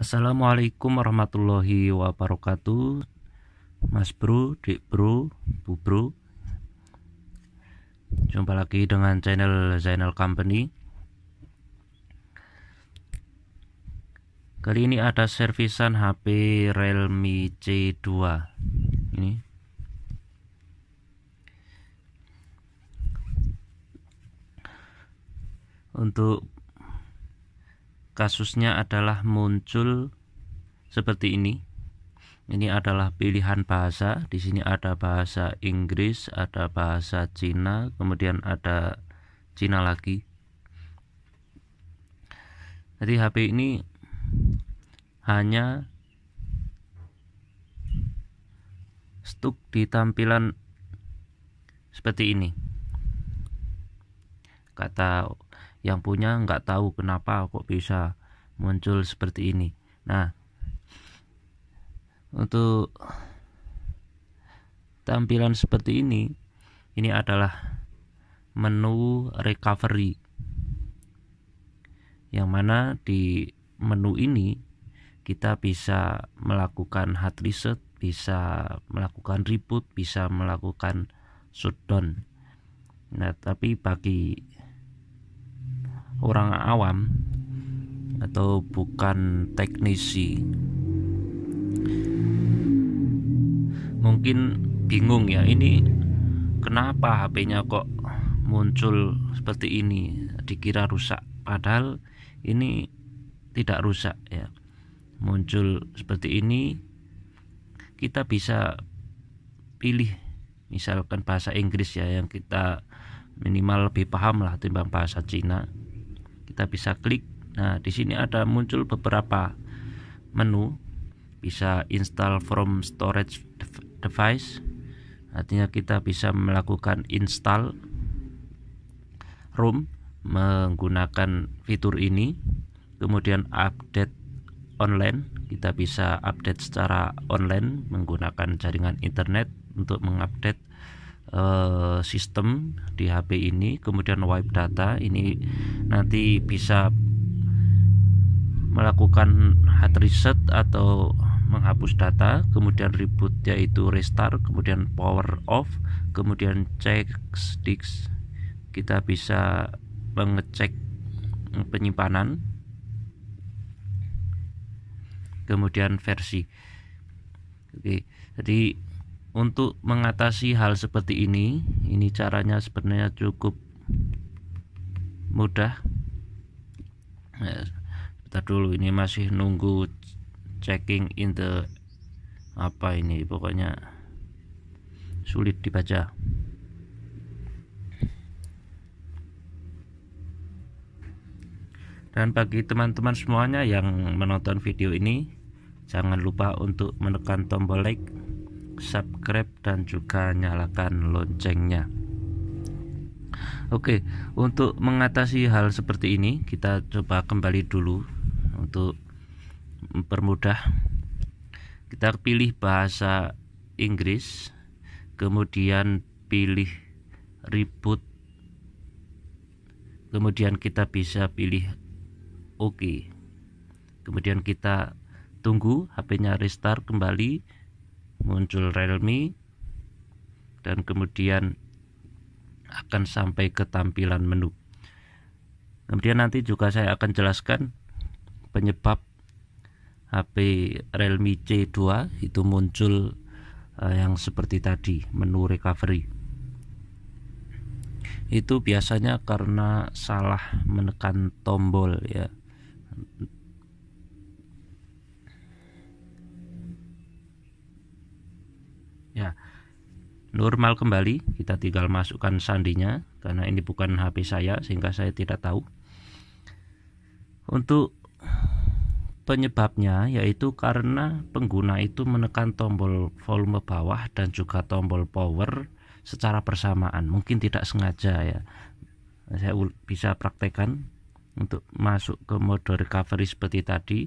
Assalamualaikum warahmatullahi wabarakatuh Mas Bro, Dik Bro, Bu Bro Jumpa lagi dengan channel Zainal Company Kali ini ada servisan HP Realme C2 Ini Untuk kasusnya adalah muncul seperti ini. Ini adalah pilihan bahasa. Di sini ada bahasa Inggris, ada bahasa Cina, kemudian ada Cina lagi. Jadi HP ini hanya stuck di tampilan seperti ini. Kata yang punya nggak tahu kenapa kok bisa muncul seperti ini nah untuk tampilan seperti ini ini adalah menu recovery yang mana di menu ini kita bisa melakukan hard reset bisa melakukan reboot bisa melakukan shutdown nah tapi bagi orang awam atau bukan teknisi mungkin bingung ya ini kenapa HP-nya kok muncul seperti ini dikira rusak padahal ini tidak rusak ya muncul seperti ini kita bisa pilih misalkan bahasa Inggris ya yang kita minimal lebih paham lah timbang bahasa Cina kita bisa klik nah di sini ada muncul beberapa menu bisa install from storage device artinya kita bisa melakukan install room menggunakan fitur ini kemudian update online kita bisa update secara online menggunakan jaringan internet untuk mengupdate Eh, sistem di HP ini kemudian wipe data ini nanti bisa melakukan hard reset atau menghapus data kemudian reboot yaitu restart kemudian power off kemudian cek sticks kita bisa mengecek penyimpanan kemudian versi oke jadi untuk mengatasi hal seperti ini ini caranya sebenarnya cukup mudah Kita ya, dulu ini masih nunggu checking in the apa ini pokoknya sulit dibaca dan bagi teman-teman semuanya yang menonton video ini jangan lupa untuk menekan tombol like subscribe dan juga nyalakan loncengnya. Oke, untuk mengatasi hal seperti ini kita coba kembali dulu untuk mempermudah. Kita pilih bahasa Inggris, kemudian pilih reboot, Kemudian kita bisa pilih oke. OK. Kemudian kita tunggu HP-nya restart kembali muncul Realme dan kemudian akan sampai ke tampilan menu. Kemudian nanti juga saya akan jelaskan penyebab HP Realme C2 itu muncul eh, yang seperti tadi menu recovery. Itu biasanya karena salah menekan tombol ya. normal kembali kita tinggal masukkan sandinya karena ini bukan HP saya sehingga saya tidak tahu untuk penyebabnya yaitu karena pengguna itu menekan tombol volume bawah dan juga tombol power secara bersamaan mungkin tidak sengaja ya saya bisa praktekkan untuk masuk ke mode recovery seperti tadi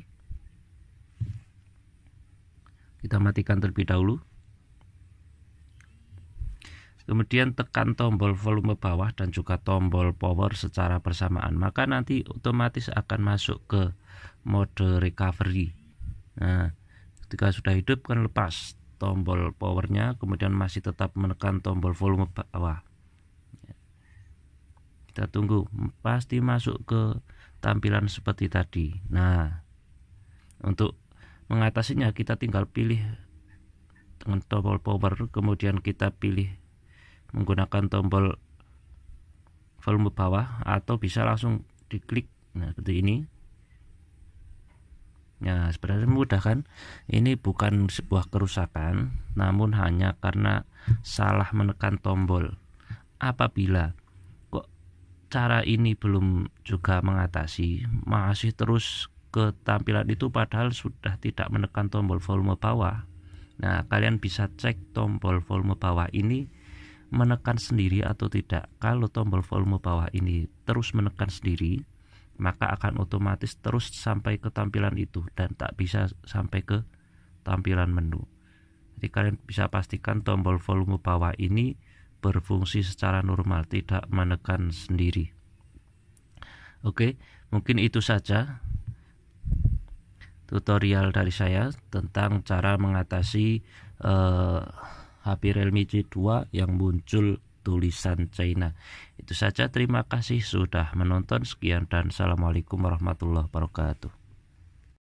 kita matikan terlebih dahulu kemudian tekan tombol volume bawah dan juga tombol power secara bersamaan maka nanti otomatis akan masuk ke mode recovery nah ketika sudah hidup kan lepas tombol powernya kemudian masih tetap menekan tombol volume bawah kita tunggu pasti masuk ke tampilan seperti tadi nah untuk mengatasinya kita tinggal pilih dengan tombol power kemudian kita pilih menggunakan tombol volume bawah atau bisa langsung diklik nah seperti ini ya sebenarnya mudah kan ini bukan sebuah kerusakan namun hanya karena salah menekan tombol apabila kok cara ini belum juga mengatasi masih terus ke tampilan itu padahal sudah tidak menekan tombol volume bawah nah kalian bisa cek tombol volume bawah ini menekan sendiri atau tidak kalau tombol volume bawah ini terus menekan sendiri maka akan otomatis terus sampai ke tampilan itu dan tak bisa sampai ke tampilan menu jadi kalian bisa pastikan tombol volume bawah ini berfungsi secara normal tidak menekan sendiri oke mungkin itu saja tutorial dari saya tentang cara mengatasi uh, HP Realme C2 yang muncul tulisan China. Itu saja terima kasih sudah menonton sekian dan assalamualaikum warahmatullahi wabarakatuh.